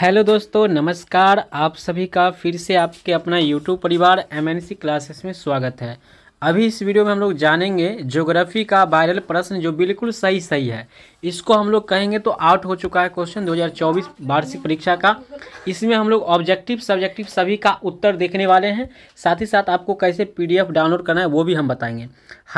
hello दोस्तों नमस्कार आप सभी का फिर से आपके अपना यूट्यूब परिवार एमएनसी क्लासेस में स्वागत है अभी इस वीडियो में हम लोग जानेंगे ज्योग्राफी का वायरल प्रश्न जो बिल्कुल सही सही है इसको हम लोग कहेंगे तो आउट हो चुका है क्वेश्चन 2024 वार्षिक परीक्षा का इसमें हम लोग ऑब्जेक्टिव सब्जेक्टिव सभी का उत्तर देखने वाले हैं साथ ही साथ आपको कैसे पीडीएफ डाउनलोड करना है वो भी हम बताएंगे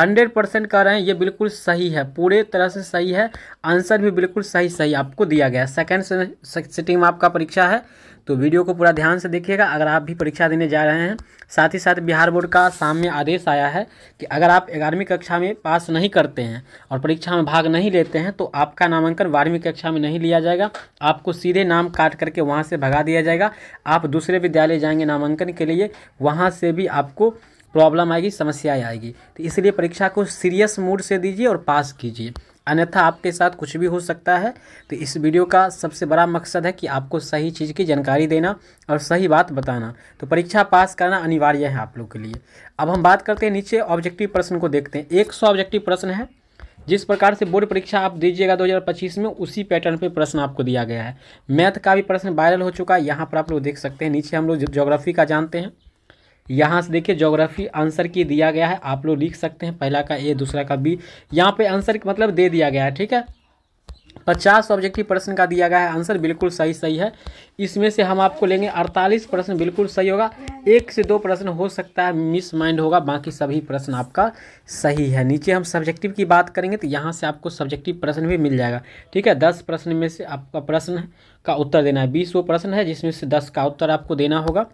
100 परसेंट कह रहे हैं ये बिल्कुल सही है पूरे तरह से सही है आंसर भी बिल्कुल सही सही आपको दिया गया सेकेंड सेटिंग में आपका परीक्षा है तो वीडियो को पूरा ध्यान से देखिएगा अगर आप भी परीक्षा देने जा रहे हैं साथ ही साथ बिहार बोर्ड का सामने आदेश आया है कि अगर आप ग्यारहवीं कक्षा में पास नहीं करते हैं और परीक्षा में भाग नहीं लेते हैं तो आपका नामांकन बारहवीं कक्षा में नहीं लिया जाएगा आपको सीधे नाम काट करके वहाँ से भगा दिया जाएगा आप दूसरे विद्यालय जाएंगे नामांकन के लिए वहाँ से भी आपको प्रॉब्लम आएगी समस्याएँ आएगी तो इसलिए परीक्षा को सीरियस मूड से दीजिए और पास कीजिए अन्यथा आपके साथ कुछ भी हो सकता है तो इस वीडियो का सबसे बड़ा मकसद है कि आपको सही चीज़ की जानकारी देना और सही बात बताना तो परीक्षा पास करना अनिवार्य है आप लोग के लिए अब हम बात करते हैं नीचे ऑब्जेक्टिव प्रश्न को देखते हैं एक सौ ऑब्जेक्टिव प्रश्न है जिस प्रकार से बोर्ड परीक्षा आप दीजिएगा 2025 में उसी पैटर्न पे प्रश्न आपको दिया गया है मैथ का भी प्रश्न वायरल हो चुका है यहाँ पर आप लोग देख सकते हैं नीचे हम लोग ज्योग्राफी का जानते हैं यहाँ से देखिए जोग्राफी आंसर की दिया गया है आप लोग लिख सकते हैं पहला का ए दूसरा का बी यहाँ पे आंसर मतलब दे दिया गया है ठीक है पचास ऑब्जेक्टिव प्रश्न का दिया गया है आंसर बिल्कुल सही सही है इसमें से हम आपको लेंगे अड़तालीस प्रश्न बिल्कुल सही होगा एक से दो प्रश्न हो सकता है मिस माइंड होगा बाकी सभी प्रश्न आपका सही है नीचे हम सब्जेक्टिव की बात करेंगे तो यहाँ से आपको सब्जेक्टिव प्रश्न भी मिल जाएगा ठीक है दस प्रश्न में से आपका प्रश्न का उत्तर देना है बीस वो प्रश्न है जिसमें से दस का उत्तर आपको देना होगा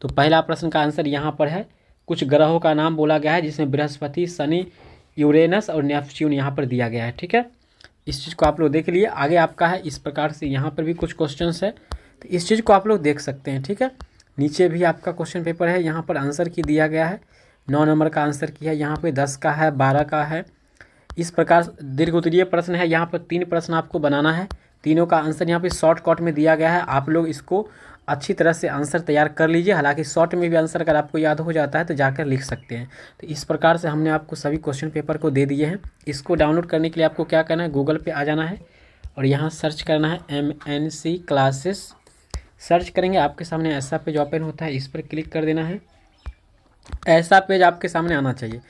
तो पहला प्रश्न का आंसर यहाँ पर है कुछ ग्रहों का नाम बोला गया है जिसमें बृहस्पति शनि यूरेनस और नेपच्यून यहाँ पर दिया गया है ठीक है इस चीज़ को आप लोग देख लिए आगे आपका है इस प्रकार से यहाँ पर भी कुछ क्वेश्चन है तो इस चीज़ को आप लोग देख सकते हैं ठीक है नीचे भी आपका क्वेश्चन पेपर है यहाँ पर आंसर की दिया गया है नौ नंबर का आंसर किया है यहाँ पर दस का है बारह का है इस प्रकार दीर्घ उत्तरीय प्रश्न है यहाँ पर तीन प्रश्न आपको बनाना है तीनों का आंसर यहाँ पे शॉर्टकट में दिया गया है आप लोग इसको अच्छी तरह से आंसर तैयार कर लीजिए हालांकि शॉर्ट में भी आंसर अगर आपको याद हो जाता है तो जाकर लिख सकते हैं तो इस प्रकार से हमने आपको सभी क्वेश्चन पेपर को दे दिए हैं इसको डाउनलोड करने के लिए आपको क्या करना है गूगल पे आ जाना है और यहाँ सर्च करना है M N C classes search करेंगे आपके सामने ऐसा पेज ओपन होता है इस पर क्लिक कर देना है ऐसा पेज आपके सामने आना चाहिए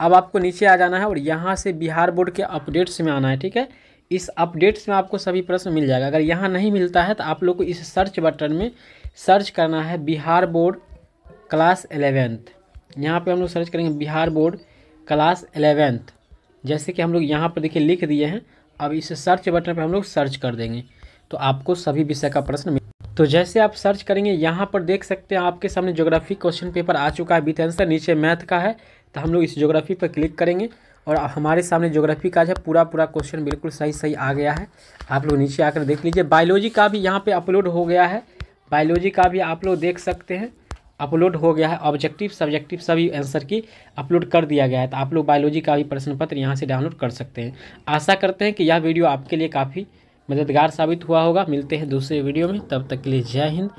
अब आपको नीचे आ जाना है और यहाँ से बिहार बोर्ड के अपडेट्स में आना है ठीक है इस अपडेट्स में आपको सभी प्रश्न मिल जाएगा अगर यहाँ नहीं मिलता है तो आप लोग को इस सर्च बटन में सर्च करना है बिहार बोर्ड क्लास एलेवेंथ यहाँ पे हम लोग सर्च करेंगे बिहार बोर्ड क्लास एलेवेंथ जैसे कि हम लोग यहाँ पर देखिए लिख दिए हैं अब इस सर्च बटन पर हम लोग सर्च कर देंगे तो आपको सभी विषय का प्रश्न मिल तो जैसे आप सर्च करेंगे यहाँ पर देख सकते हैं आपके सामने ज्योग्राफी क्वेश्चन पेपर आ चुका है विथ आंसर नीचे मैथ का है तो हम लोग इस ज्योग्राफी पर क्लिक करेंगे और हमारे सामने ज्योग्राफी का जो है पूरा पूरा क्वेश्चन बिल्कुल सही सही आ गया है आप लोग नीचे आकर देख लीजिए बायोलॉजी का भी यहाँ पे अपलोड हो गया है बायोलॉजी का भी आप लोग देख सकते हैं अपलोड हो गया है ऑब्जेक्टिव सब्जेक्टिव सभी आंसर की अपलोड कर दिया गया है तो आप लोग बायोलॉजी का भी प्रश्न पत्र यहाँ से डाउनलोड कर सकते हैं आशा करते हैं कि यह वीडियो आपके लिए काफ़ी मददगार साबित हुआ होगा मिलते हैं दूसरे वीडियो में तब तक के लिए जय हिंद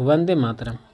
वंदे मातरम